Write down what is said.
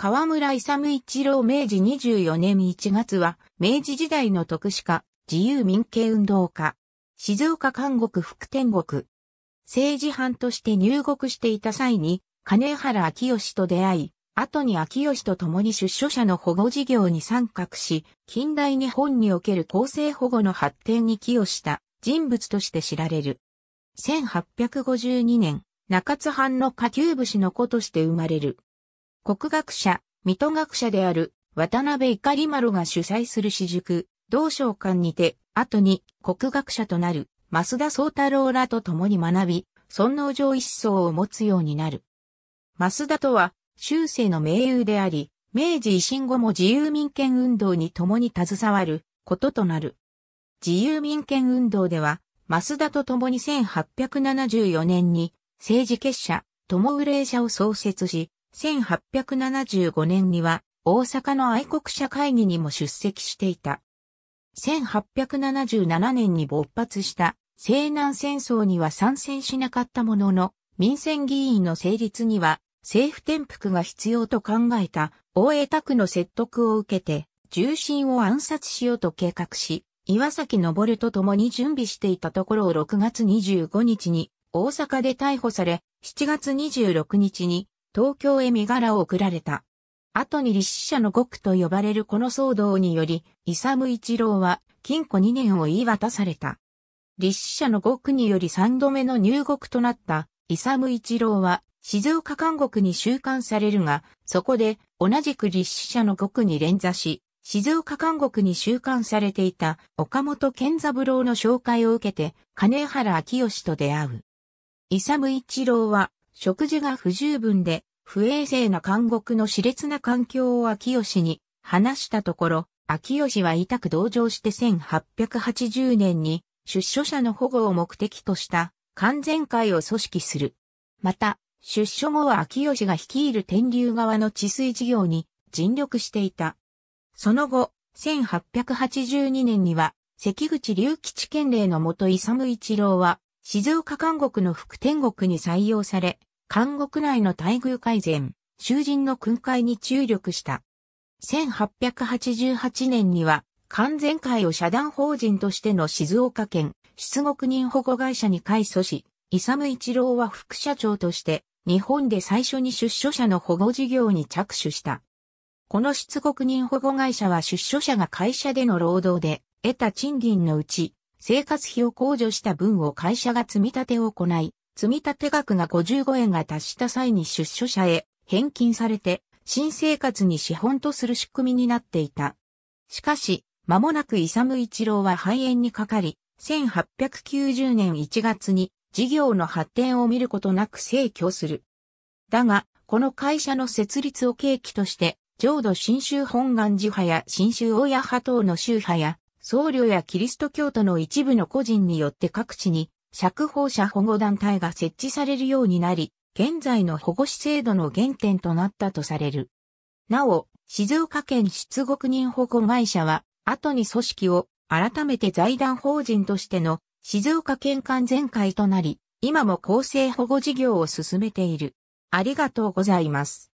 河村勇一郎明治24年1月は、明治時代の特使家、自由民権運動家、静岡監獄副天国、政治犯として入国していた際に、金原明義と出会い、後に明義と共に出所者の保護事業に参画し、近代日本における公正保護の発展に寄与した人物として知られる。1852年、中津藩の下級武士の子として生まれる。国学者、水戸学者である渡辺碇丸が主催する私塾、同省館にて、後に国学者となる増田宗太郎らと共に学び、尊王上一層を持つようになる。増田とは、終生の名優であり、明治維新後も自由民権運動に共に携わることとなる。自由民権運動では、増田と共に1874年に政治結社、共憂者を創設し、1875年には大阪の愛国者会議にも出席していた。1877年に勃発した西南戦争には参戦しなかったものの、民選議員の成立には政府転覆が必要と考えた大江拓の説得を受けて、重臣を暗殺しようと計画し、岩崎昇と共に準備していたところを6月25日に大阪で逮捕され、7月26日に東京へ身柄を送られた。後に立志者の獄と呼ばれるこの騒動により、イサム一郎は禁錮2年を言い渡された。立志者の獄により3度目の入獄となったイサム一郎は静岡監獄に収監されるが、そこで同じく立志者の獄に連座し、静岡監獄に収監されていた岡本健三郎の紹介を受けて、金原秋義と出会う。イサム一郎は食事が不十分で不衛生な監獄の熾烈な環境を秋吉に話したところ、秋吉は痛く同情して1880年に出所者の保護を目的とした完全会を組織する。また、出所後は秋吉が率いる天竜側の治水事業に尽力していた。その後、1882年には、関口隆吉県令のもと勇一郎は、静岡監獄の副天国に採用され、韓国内の待遇改善、囚人の訓戒に注力した。1888年には、完全会を社団法人としての静岡県出国人保護会社に改組し、イサム一郎は副社長として、日本で最初に出所者の保護事業に着手した。この出国人保護会社は出所者が会社での労働で得た賃金のうち、生活費を控除した分を会社が積み立てを行い、積立額が55円が達した際に出所者へ返金されて、新生活に資本とする仕組みになっていた。しかし、間もなく勇一郎は肺炎にかかり、1890年1月に事業の発展を見ることなく逝去する。だが、この会社の設立を契機として、浄土真宗本願寺派や真宗親派等の宗派や、僧侶やキリスト教徒の一部の個人によって各地に釈放者保護団体が設置されるようになり、現在の保護士制度の原点となったとされる。なお、静岡県出国人保護会社は、後に組織を改めて財団法人としての静岡県間全会となり、今も厚生保護事業を進めている。ありがとうございます。